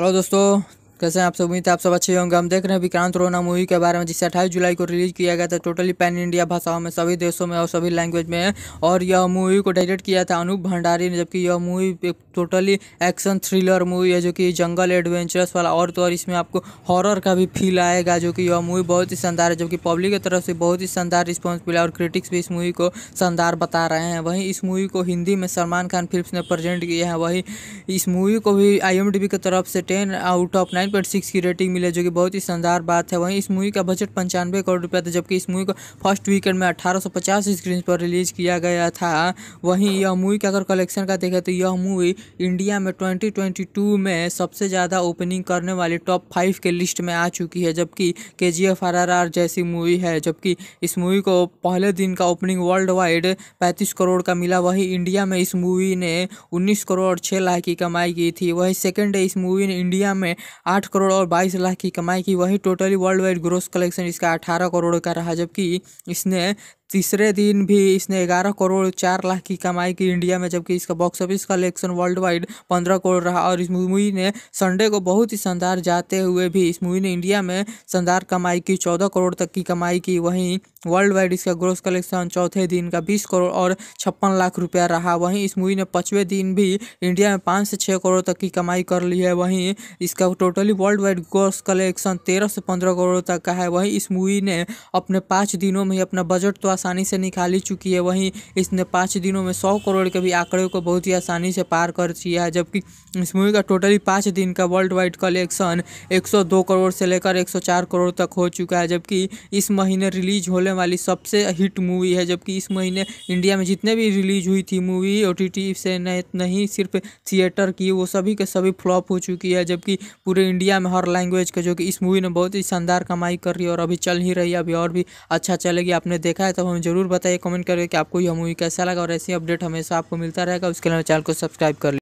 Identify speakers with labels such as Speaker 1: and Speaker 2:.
Speaker 1: hello दोस्तों कैसे हैं आप सब उम्मीद है आप सब अच्छे होंगे हम देख रहे हैं विक्रांत रोना मूवी के बारे में जिसे 28 जुलाई को रिलीज किया गया था टोटली पैन इंडिया भाषाओं में सभी देशों में और सभी लैंग्वेज में और यह मूवी को डायरेक्ट किया था अनूप भंडारी ने जबकि यह मूवी एक टोटली एक्शन थ्रिलर मूवी है जो कि जंगल एडवेंचरस वाला और तो और इसमें आपको हॉरर का भी फील आएगा जो कि यह मूवी बहुत ही शानदार है जबकि पब्लिक की तरफ से बहुत ही शानदार रिस्पॉन्स मिला और क्रिटिक्स भी इस मूवी को शानदार बता रहे हैं वहीं इस मूवी को हिंदी में सलमान खान फिल्म ने प्रजेंट किया है वहीं इस मूवी को भी आई की तरफ से ten out of nine seven point six की रेटिंग मिली जो कि बहुत ही शानदार बात है वहीं इस मूवी का बजट पंचानवे करोड़ रुपया था जबकि इस मूवी को फर्स्ट वीकेंड में अठारह स्क्रीन पर रिलीज किया गया था वहीं यह मूवी का अगर कलेक्शन का देखें तो यह मूवी इंडिया में ट्वेंटी में सबसे ज़्यादा ओपनिंग करने वाली टॉप फाइव के लिस्ट में आ चुकी है जबकि के जी एफ जैसी मूवी है जबकि इस मूवी को पहले दिन का ओपनिंग वर्ल्ड वाइड पैंतीस करोड़ का मिला वहीं इंडिया में इस मूवी ने उन्नीस करोड़ और छः लाख की कमाई की थी वहीं सेकेंड डे इस मूवी ने इंडिया में आठ करोड़ और बाईस लाख की कमाई की वही totally world wide gross collection इसका अठारह करोड़ का रहा जबकि इसने तीसरे दिन भी इसने ग्यारह करोड़ चार लाख की कमाई की इंडिया में जबकि इसका box office collection world wide पंद्रह करोड़ रहा और इस मूवी ने संडे को बहुत ही शानदार जाते हुए भी इस मूवी ने इंडिया में शानदार कमाई की चौदह करोड़ तक की कमाई की वहीं वर्ल्ड वाइड इसका ग्रोस कलेक्शन चौथे दिन का बीस करोड़ और छप्पन लाख रुपया रहा वहीं इस मूवी ने पाँचवें दिन भी इंडिया में पाँच से छः करोड़ तक की कमाई कर ली है वहीं इसका totally world wide gross collection तेरह से पंद्रह करोड़ तक का है वहीं इस मूवी ने अपने पाँच दिनों में ही अपना बजट तो आसानी से निकाल ही चुकी है वहीं इसने पाँच दिनों में सौ करोड़ के भी आंकड़े को बहुत ही आसानी से पार कर दिया है जबकि इस मूवी का टोटली पाँच दिन का वर्ल्ड वाइड कलेक्शन एक करोड़ से लेकर एक करोड़ तक हो चुका है जबकि इस महीने रिलीज होने वाली सबसे हिट मूवी है जबकि इस महीने इंडिया में जितने भी रिलीज हुई थी मूवी ओ से नहीं सिर्फ थिएटर की वो सभी के सभी फ्लॉप हो चुकी है जबकि पूरे इंडिया में हर लैंग्वेज का जो कि इस मूवी ने बहुत ही शानदार कमाई कर रही है और अभी चल ही रही है अभी और भी अच्छा चलेगी आपने देखा है तब तो हमें ज़रूर बताइए कमेंट करके कि आपको यह मूवी कैसा लगा और ऐसी अपडेट हमेशा आपको मिलता रहेगा उसके अलावा चैनल को सब्सक्राइब कर